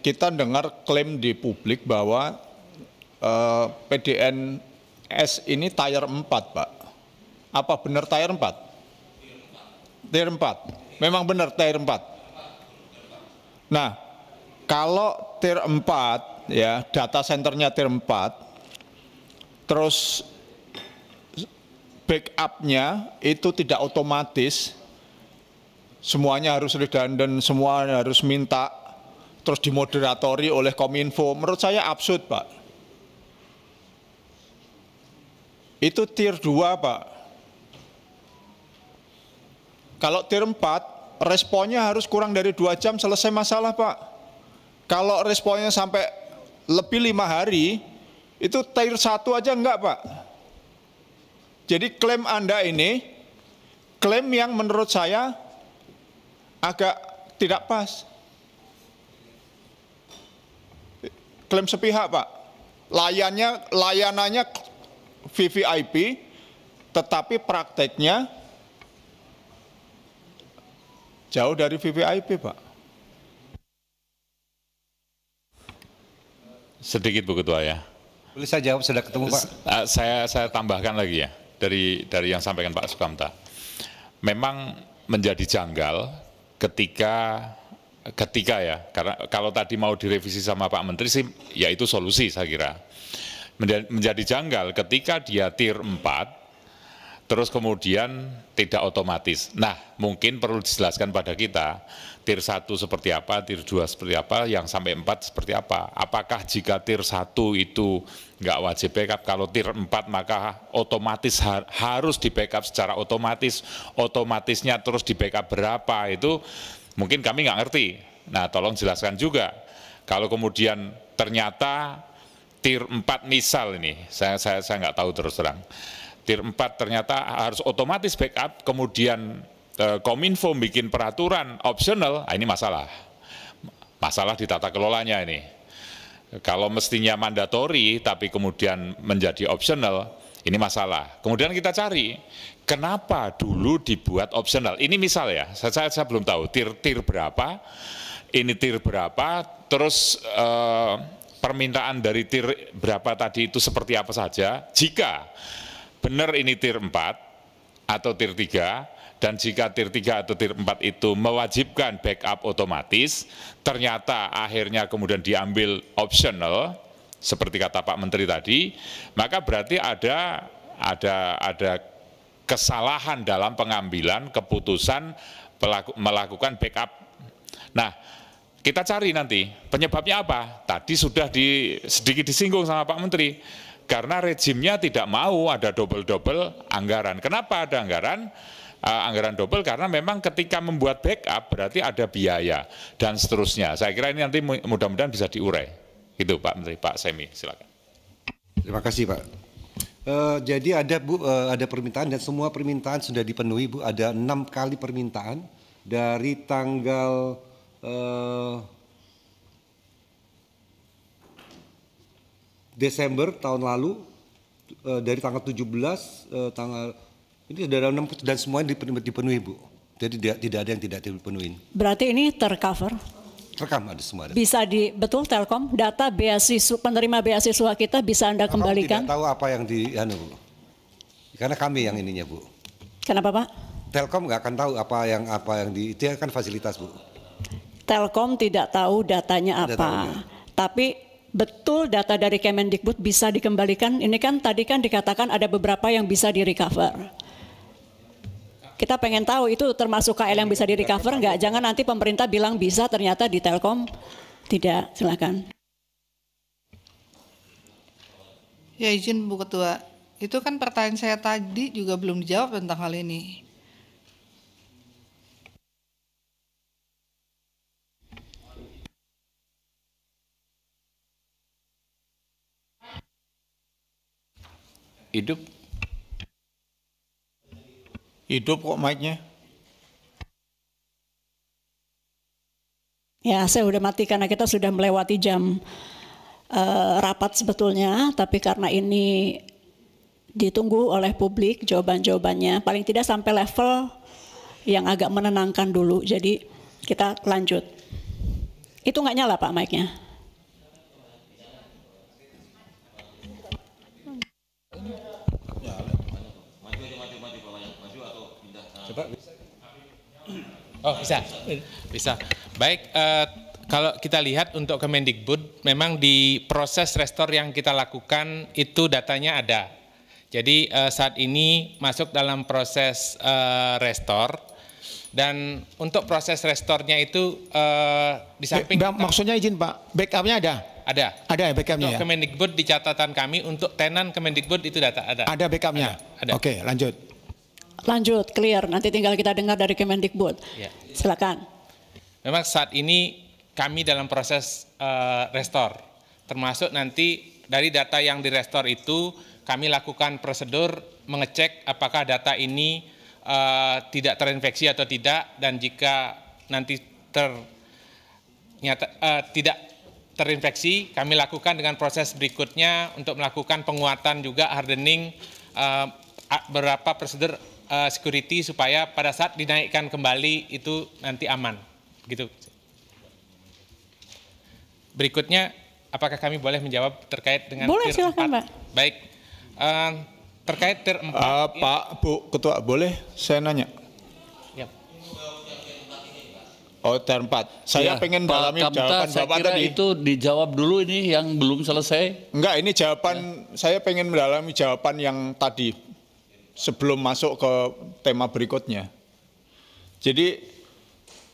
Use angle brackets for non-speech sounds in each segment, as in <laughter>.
Kita dengar klaim di publik bahwa eh, PDNS ini tayar 4, Pak. Apa benar tayar 4? Tayar 4. Memang benar tayar 4. Nah, kalau tier 4 ya, data centernya tier 4 terus backupnya itu tidak otomatis semuanya harus redundant, semua harus minta terus dimoderatori oleh Kominfo. Menurut saya absurd, Pak. Itu tier 2, Pak. Kalau tier 4, responnya harus kurang dari dua jam selesai masalah, Pak. Kalau responnya sampai lebih lima hari, itu tier 1 aja enggak, Pak. Jadi klaim Anda ini, klaim yang menurut saya agak tidak pas. klaim sepihak, Pak. Layannya layanannya VVIP tetapi prakteknya jauh dari VVIP, Pak. Sedikit Bu Ketua ya. Boleh saya jawab sudah ketemu Pak. Ah, saya saya tambahkan lagi ya dari dari yang sampaikan Pak Sukamta. Memang menjadi janggal ketika ketika ya, karena kalau tadi mau direvisi sama Pak Menteri sih, ya itu solusi saya kira. Menjadi janggal ketika dia tier 4, terus kemudian tidak otomatis. Nah, mungkin perlu dijelaskan pada kita, tier 1 seperti apa, tier 2 seperti apa, yang sampai 4 seperti apa. Apakah jika tier 1 itu nggak wajib backup, kalau tier 4 maka otomatis harus di backup secara otomatis, otomatisnya terus di backup berapa, itu Mungkin kami nggak ngerti. Nah, tolong jelaskan juga. Kalau kemudian ternyata tier 4 misal ini, saya saya saya nggak tahu terus terang. Tier 4 ternyata harus otomatis backup, kemudian e, Kominfo bikin peraturan optional, nah ini masalah. Masalah di tata kelolanya ini. Kalau mestinya mandatori tapi kemudian menjadi optional, ini masalah. Kemudian kita cari kenapa dulu dibuat opsional. Ini misal ya, saya, saya belum tahu tir-tir berapa, ini tir berapa, terus eh, permintaan dari tir berapa tadi itu seperti apa saja. Jika benar ini tir 4 atau tir 3, dan jika tier 3 atau tier 4 itu mewajibkan backup otomatis, ternyata akhirnya kemudian diambil optional, seperti kata Pak Menteri tadi, maka berarti ada ada ada kesalahan dalam pengambilan keputusan pelaku, melakukan backup. Nah, kita cari nanti penyebabnya apa. Tadi sudah di, sedikit disinggung sama Pak Menteri karena rezimnya tidak mau ada double-double anggaran. Kenapa ada anggaran? Eh, anggaran double karena memang ketika membuat backup berarti ada biaya dan seterusnya. Saya kira ini nanti mudah-mudahan bisa diurai. Itu Pak Menteri, Pak Semi, silakan. Terima kasih Pak. Uh, jadi ada Bu uh, ada permintaan dan semua permintaan sudah dipenuhi Bu. Ada enam kali permintaan dari tanggal uh, Desember tahun lalu uh, dari tanggal 17 uh, tanggal ini sudah ada enam dan semuanya dipenuhi Bu. Jadi tidak tidak ada yang tidak dipenuhi. Berarti ini tercover? rekam ada semua. Ada. Bisa di betul Telkom data beasiswa penerima beasiswa kita bisa Anda Telkom kembalikan. Tidak tahu apa yang di anu Bu. Karena kami yang ininya Bu. Kenapa Pak? Telkom nggak akan tahu apa yang apa yang di itu kan fasilitas Bu. Telkom tidak tahu datanya apa. Ya. Tapi betul data dari Kemendikbud bisa dikembalikan. Ini kan tadi kan dikatakan ada beberapa yang bisa di recover. Kita pengen tahu itu termasuk KL yang bisa di recover nggak? Jangan nanti pemerintah bilang bisa ternyata di Telkom tidak. Silakan. Ya izin Bu Ketua, itu kan pertanyaan saya tadi juga belum dijawab tentang hal ini. hidup Hidup kok mic-nya? Ya, saya sudah mati karena kita sudah melewati jam uh, rapat sebetulnya, tapi karena ini ditunggu oleh publik jawaban-jawabannya, paling tidak sampai level yang agak menenangkan dulu. Jadi kita lanjut. Itu nggak nyala Pak mic-nya. Oh bisa, bisa. Baik, uh, kalau kita lihat untuk Kemendikbud, memang di proses restore yang kita lakukan itu datanya ada. Jadi uh, saat ini masuk dalam proses uh, eh, restore. dan untuk proses restornya itu uh, di samping ba maksudnya izin Pak, backupnya ada? Ada. Ada ya backupnya ya? Kemendikbud di catatan kami untuk tenan Kemendikbud itu data ada. Ada backupnya? Ada. ada. Oke lanjut. Lanjut, clear. Nanti tinggal kita dengar dari Kemendikbud. Ya. Silakan. Memang saat ini kami dalam proses uh, restore termasuk nanti dari data yang di restore itu kami lakukan prosedur mengecek apakah data ini uh, tidak terinfeksi atau tidak dan jika nanti ter nyata, uh, tidak terinfeksi kami lakukan dengan proses berikutnya untuk melakukan penguatan juga hardening uh, berapa prosedur uh, security supaya pada saat dinaikkan kembali itu nanti aman. Gitu. Berikutnya, apakah kami boleh menjawab terkait dengan boleh, tier silahkan, 4? Pak. Baik. Uh, terkait tier 4. Uh, eh, Pak, Bu Ketua, boleh saya nanya? Ya. Oh, tier 4. Saya ya, pengen Pak dalami jawaban saya kira itu dijawab dulu ini yang belum selesai. Enggak, ini jawaban ya. saya pengen mendalami jawaban yang tadi sebelum masuk ke tema berikutnya. Jadi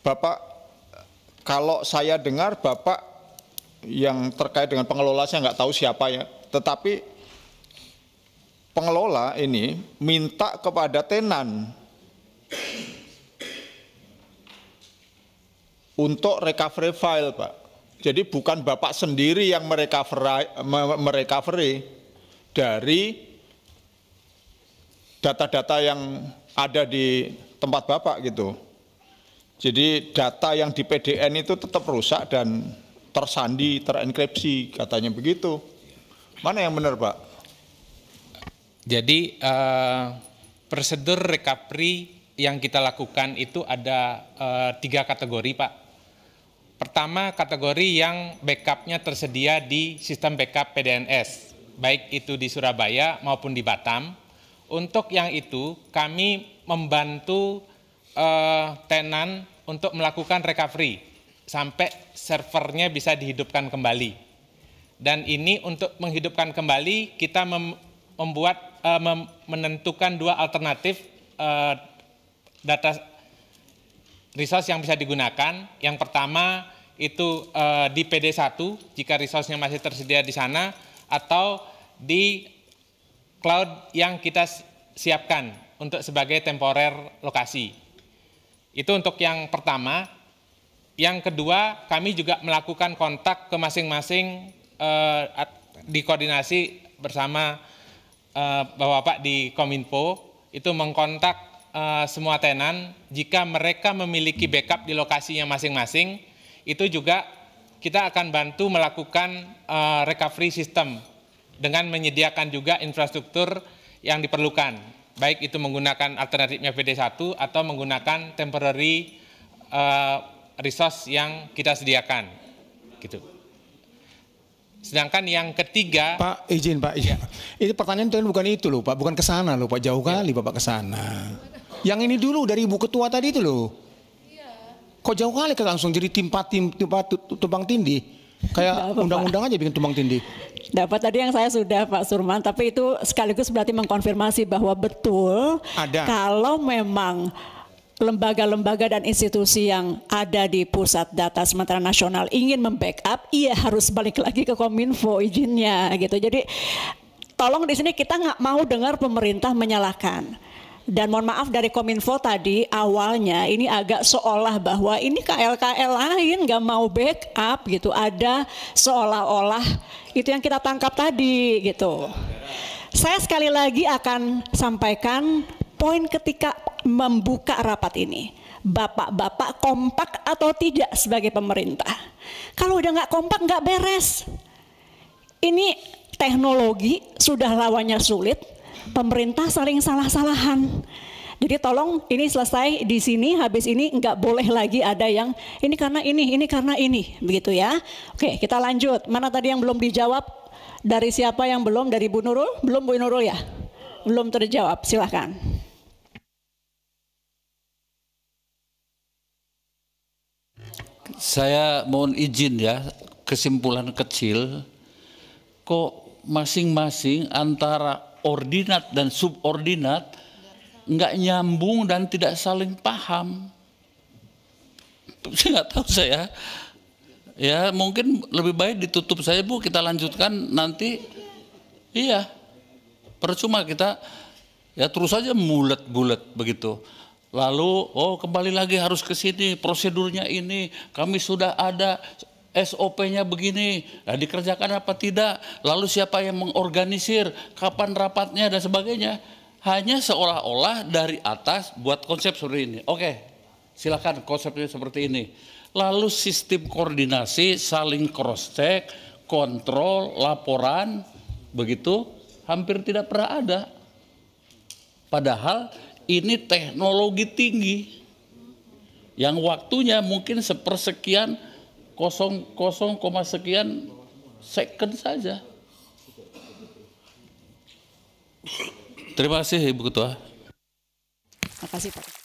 Bapak kalau saya dengar Bapak yang terkait dengan pengelola saya nggak tahu siapa ya, tetapi pengelola ini minta kepada tenan untuk recovery file Pak. Jadi bukan Bapak sendiri yang merecovery, merecovery dari data-data yang ada di tempat Bapak gitu. Jadi data yang di PDN itu tetap rusak dan tersandi, terenkripsi katanya begitu. Mana yang benar Pak? Jadi uh, prosedur recovery yang kita lakukan itu ada uh, tiga kategori Pak. Pertama kategori yang backupnya tersedia di sistem backup PDNS, baik itu di Surabaya maupun di Batam untuk yang itu kami membantu uh, tenan untuk melakukan recovery sampai servernya bisa dihidupkan kembali. Dan ini untuk menghidupkan kembali kita mem membuat uh, mem menentukan dua alternatif uh, data resource yang bisa digunakan. Yang pertama itu uh, di PD1 jika resource-nya masih tersedia di sana atau di cloud yang kita siapkan untuk sebagai temporer lokasi. Itu untuk yang pertama. Yang kedua, kami juga melakukan kontak ke masing-masing eh, koordinasi bersama eh, Bapak-Bapak di Kominfo, itu mengkontak eh, semua tenan jika mereka memiliki backup di lokasinya masing-masing, itu juga kita akan bantu melakukan uh, recovery system dengan menyediakan juga infrastruktur yang diperlukan, baik itu menggunakan alternatifnya PD1 atau menggunakan temporary uh, resource yang kita sediakan, gitu. Sedangkan yang ketiga, Pak izin Pak, ya. ini pertanyaan itu bukan itu loh Pak, bukan ke sana loh Pak, jauh ya. kali ya. Bapak ke sana. Yang ini dulu dari Ibu Ketua tadi itu loh. Iya. Kok jauh kali ke langsung jadi timpa tim tuh tumpang tindih? Kayak undang-undang aja bikin tumbang tindih. Dapat tadi yang saya sudah Pak Surman, tapi itu sekaligus berarti mengkonfirmasi bahwa betul ada. kalau memang lembaga-lembaga dan institusi yang ada di pusat data sementara nasional ingin membackup, iya harus balik lagi ke Kominfo izinnya gitu. Jadi tolong di sini kita nggak mau dengar pemerintah menyalahkan. Dan mohon maaf dari Kominfo tadi awalnya ini agak seolah bahwa ini KLKL lain nggak mau backup gitu. Ada seolah-olah itu yang kita tangkap tadi gitu. Saya sekali lagi akan sampaikan poin ketika membuka rapat ini. Bapak-bapak kompak atau tidak sebagai pemerintah. Kalau udah nggak kompak nggak beres. Ini teknologi sudah lawannya sulit, pemerintah saling salah-salahan. Jadi tolong ini selesai di sini, habis ini nggak boleh lagi ada yang ini karena ini, ini karena ini, begitu ya. Oke, kita lanjut. Mana tadi yang belum dijawab? Dari siapa yang belum? Dari Bu Nurul? Belum Bu Nurul ya? Belum terjawab, silahkan. Saya mohon izin ya, kesimpulan kecil, kok masing-masing antara ordinat dan subordinat nggak nyambung dan tidak saling paham. Saya <laughs> nggak tahu saya. Ya mungkin lebih baik ditutup saja bu. Kita lanjutkan nanti. Iya. Percuma kita ya terus saja mulet bulat begitu. Lalu, oh kembali lagi harus ke sini, prosedurnya ini, kami sudah ada, SOP-nya begini, nah, dikerjakan apa tidak, lalu siapa yang mengorganisir, kapan rapatnya dan sebagainya. Hanya seolah-olah dari atas buat konsep seperti ini. Oke, silakan konsepnya seperti ini. Lalu sistem koordinasi, saling cross check, kontrol, laporan, begitu hampir tidak pernah ada. Padahal ini teknologi tinggi yang waktunya mungkin sepersekian kosong koma sekian second saja. Terima kasih Ibu Ketua. Terima kasih Pak.